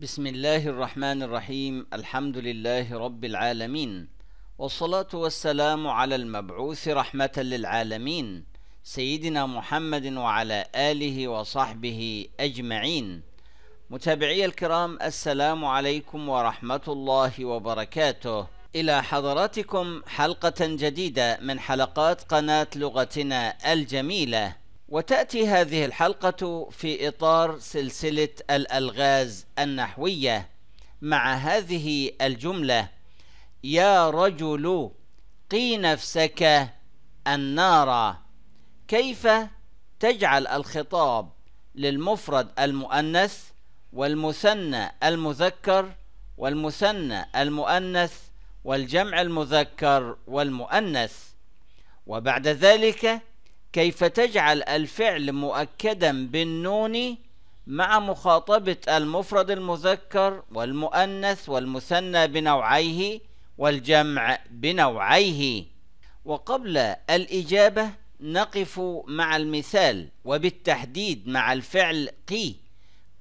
بسم الله الرحمن الرحيم الحمد لله رب العالمين والصلاة والسلام على المبعوث رحمة للعالمين سيدنا محمد وعلى آله وصحبه أجمعين متابعي الكرام السلام عليكم ورحمة الله وبركاته إلى حضراتكم حلقة جديدة من حلقات قناة لغتنا الجميلة وتأتي هذه الحلقة في إطار سلسلة الألغاز النحوية مع هذه الجملة يا رجل قي نفسك النار كيف تجعل الخطاب للمفرد المؤنث والمثنى المذكر والمثنى المؤنث والجمع المذكر والمؤنث وبعد ذلك كيف تجعل الفعل مؤكدا بالنون مع مخاطبة المفرد المذكر والمؤنث والمثنى بنوعيه والجمع بنوعيه وقبل الإجابة نقف مع المثال وبالتحديد مع الفعل قي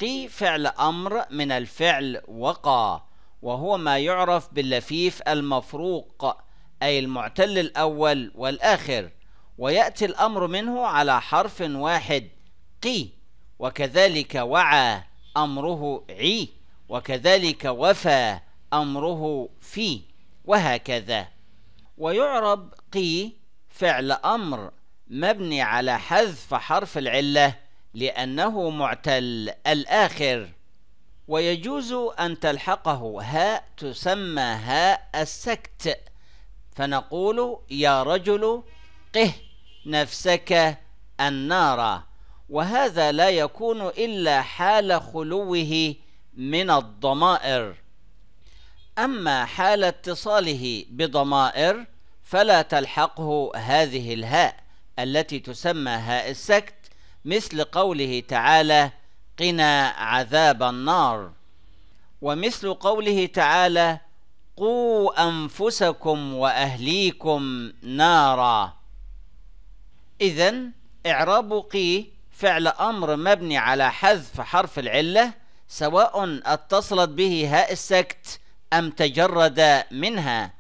قي فعل أمر من الفعل وقى وهو ما يعرف باللفيف المفروق أي المعتل الأول والآخر ويأتي الأمر منه على حرف واحد قي وكذلك وعى أمره عي وكذلك وفى أمره في وهكذا ويعرب قي فعل أمر مبني على حذف حرف العلة لأنه معتل الآخر ويجوز أن تلحقه هاء تسمى هاء السكت فنقول يا رجل قه نفسك النار وهذا لا يكون إلا حال خلوه من الضمائر أما حال اتصاله بضمائر فلا تلحقه هذه الهاء التي تسمى هاء السكت مثل قوله تعالى قنا عذاب النار ومثل قوله تعالى قوا أنفسكم وأهليكم نارا إذا إعراب قي فعل أمر مبني على حذف حرف العلة سواء اتصلت به هاء السكت أم تجرد منها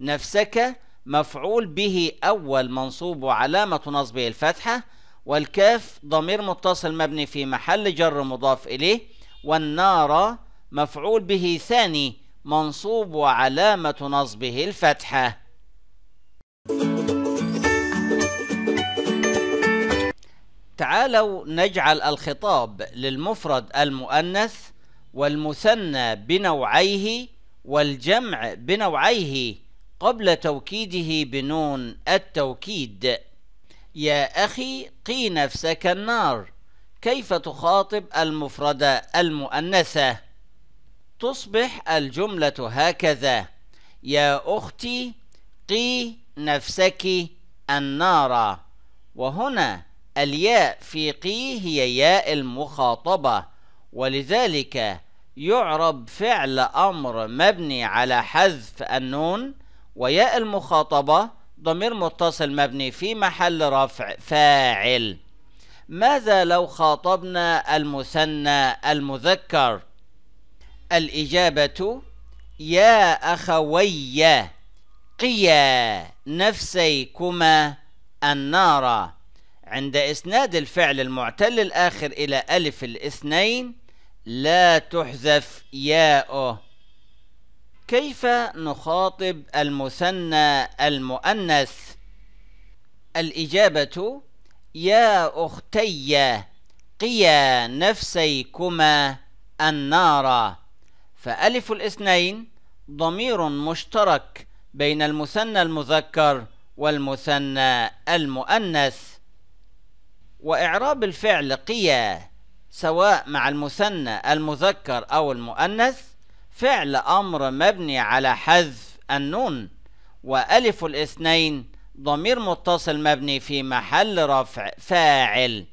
نفسك مفعول به أول منصوب وعلامة نصبه الفتحة والكاف ضمير متصل مبني في محل جر مضاف إليه والنار مفعول به ثاني منصوب وعلامة نصبه الفتحة تعالوا نجعل الخطاب للمفرد المؤنث والمثنى بنوعيه والجمع بنوعيه قبل توكيده بنون التوكيد يا أخي قي نفسك النار كيف تخاطب المفردة المؤنثة تصبح الجملة هكذا يا أختي قي نفسك النار وهنا الياء في قي هي ياء المخاطبة ولذلك يعرب فعل أمر مبني على حذف النون وياء المخاطبة ضمير متصل مبني في محل رفع فاعل ماذا لو خاطبنا المثنى المذكر الإجابة يا أخوي قيا نفسيكما النار عند إسناد الفعل المعتل الآخر إلى ألف الاثنين لا تحذف ياؤه كيف نخاطب المثنى المؤنث الإجابة يا أختي قيا نفسيكما النار فألف الاثنين ضمير مشترك بين المثنى المذكر والمثنى المؤنث وإعراب الفعل قيا سواء مع المثنى المذكر أو المؤنث فعل أمر مبني على حذف النون وألف الاثنين ضمير متصل مبني في محل رفع فاعل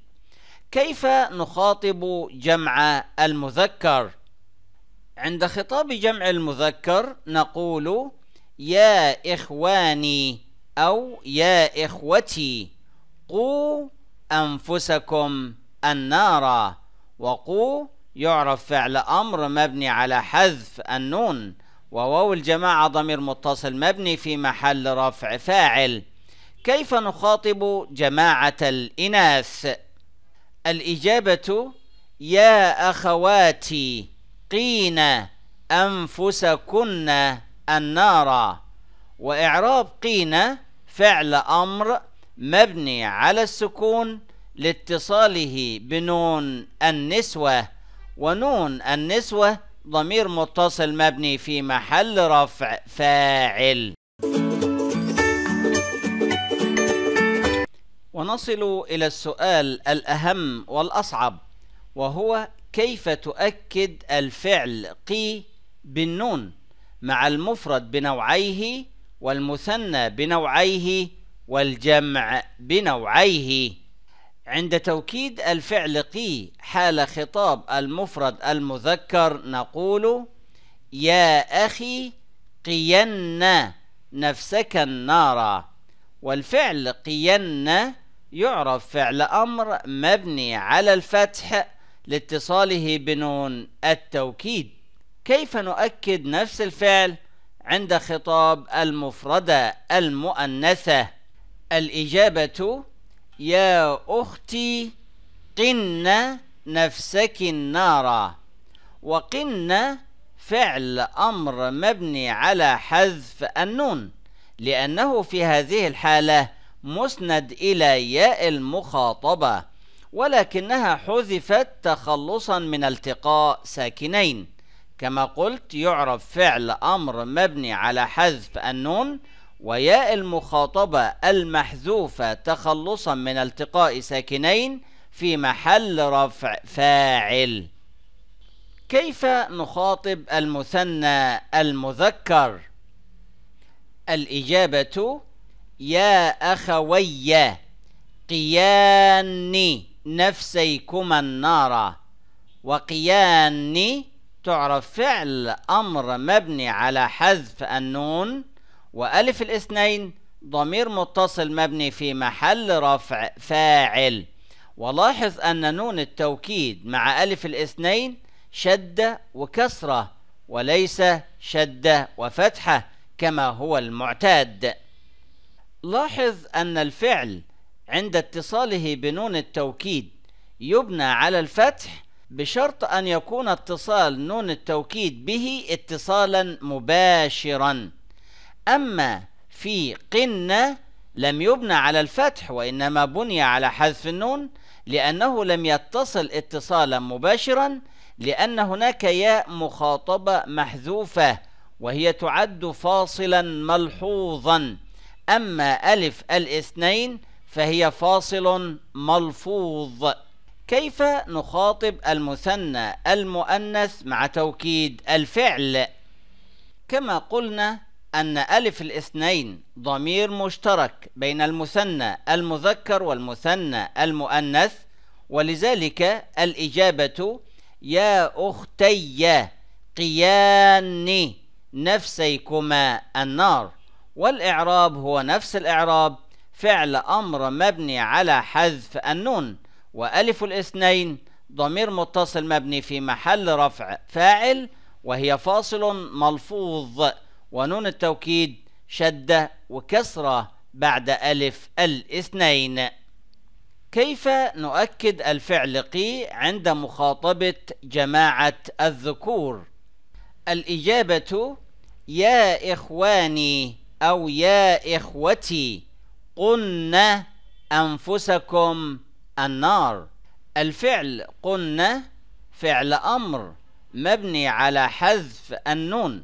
كيف نخاطب جمع المذكر عند خطاب جمع المذكر نقول يا إخواني أو يا إخوتي قو أنفسكم النار وقو يعرف فعل أمر مبني على حذف النون وواو الجماعة ضمير متصل مبني في محل رفع فاعل كيف نخاطب جماعة الإناث الإجابة يا أخواتي قين أنفسكن النار وإعراب قين فعل أمر مبني على السكون لاتصاله بنون النسوة ونون النسوة ضمير متصل مبني في محل رفع فاعل ونصل إلى السؤال الأهم والأصعب وهو كيف تؤكد الفعل قي بالنون مع المفرد بنوعيه والمثنى بنوعيه والجمع بنوعيه عند توكيد الفعل قي حال خطاب المفرد المذكر نقول يا أخي قينا نفسك النار والفعل قينا يعرف فعل أمر مبني على الفتح لاتصاله بنون التوكيد كيف نؤكد نفس الفعل عند خطاب المفردة المؤنثة الإجابة يا أختي قن نفسك النار وقن فعل أمر مبني على حذف النون لأنه في هذه الحالة مسند إلى ياء المخاطبة ولكنها حذفت تخلصا من التقاء ساكنين كما قلت يعرف فعل أمر مبني على حذف النون وياء المخاطبة المحذوفة تخلصا من التقاء ساكنين في محل رفع فاعل كيف نخاطب المثنى المذكر الإجابة يا أخوي قياني نفسيكما النار وقياني تعرف فعل أمر مبني على حذف النون وألف الاثنين ضمير متصل مبني في محل رفع فاعل ولاحظ أن نون التوكيد مع ألف الاثنين شدة وكسرة وليس شدة وفتحة كما هو المعتاد لاحظ أن الفعل عند اتصاله بنون التوكيد يبنى على الفتح بشرط أن يكون اتصال نون التوكيد به اتصالا مباشرا أما في قنة لم يبنى على الفتح وإنما بني على حذف النون لأنه لم يتصل اتصالا مباشرا لأن هناك ياء مخاطبة محذوفة وهي تعد فاصلا ملحوظا أما ألف الاثنين فهي فاصل ملفوظ كيف نخاطب المثنى المؤنث مع توكيد الفعل كما قلنا أن ألف الاثنين ضمير مشترك بين المثنى المذكر والمثنى المؤنث ولذلك الإجابة يا أختي قيان نفسيكما النار والإعراب هو نفس الإعراب فعل أمر مبني على حذف النون وألف الاثنين ضمير متصل مبني في محل رفع فاعل وهي فاصل ملفوظ ونون التوكيد شدة وكسرة بعد ألف الاثنين كيف نؤكد الفعل قي عند مخاطبة جماعة الذكور؟ الإجابة يا إخواني أو يا إخوتي قن أنفسكم النار الفعل قن فعل أمر مبني على حذف النون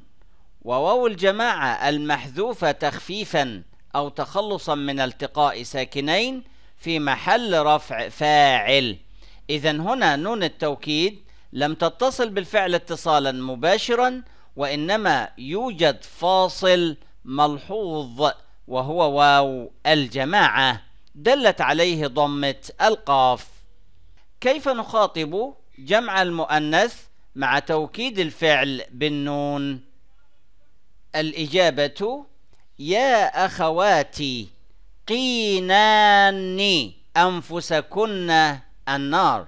وواو الجماعة المحذوفة تخفيفا أو تخلصا من التقاء ساكنين في محل رفع فاعل إذا هنا نون التوكيد لم تتصل بالفعل اتصالا مباشرا وإنما يوجد فاصل ملحوظ وهو واو الجماعة دلت عليه ضمة القاف كيف نخاطب جمع المؤنث مع توكيد الفعل بالنون؟ الإجابة يا أخواتي قيناني أنفسكن النار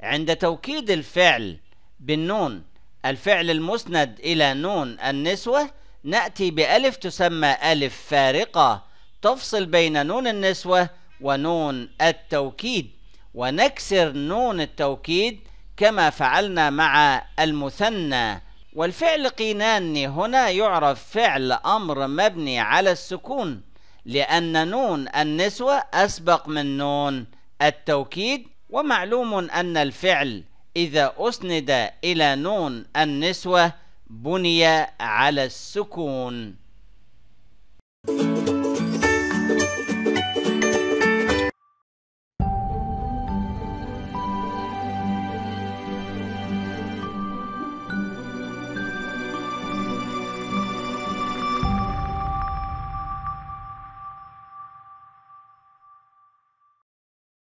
عند توكيد الفعل بالنون الفعل المسند إلى نون النسوة نأتي بألف تسمى ألف فارقة تفصل بين نون النسوة ونون التوكيد ونكسر نون التوكيد كما فعلنا مع المثنى والفعل قيناني هنا يعرف فعل أمر مبني على السكون لأن نون النسوة أسبق من نون التوكيد ومعلوم أن الفعل إذا أسند إلى نون النسوة بني على السكون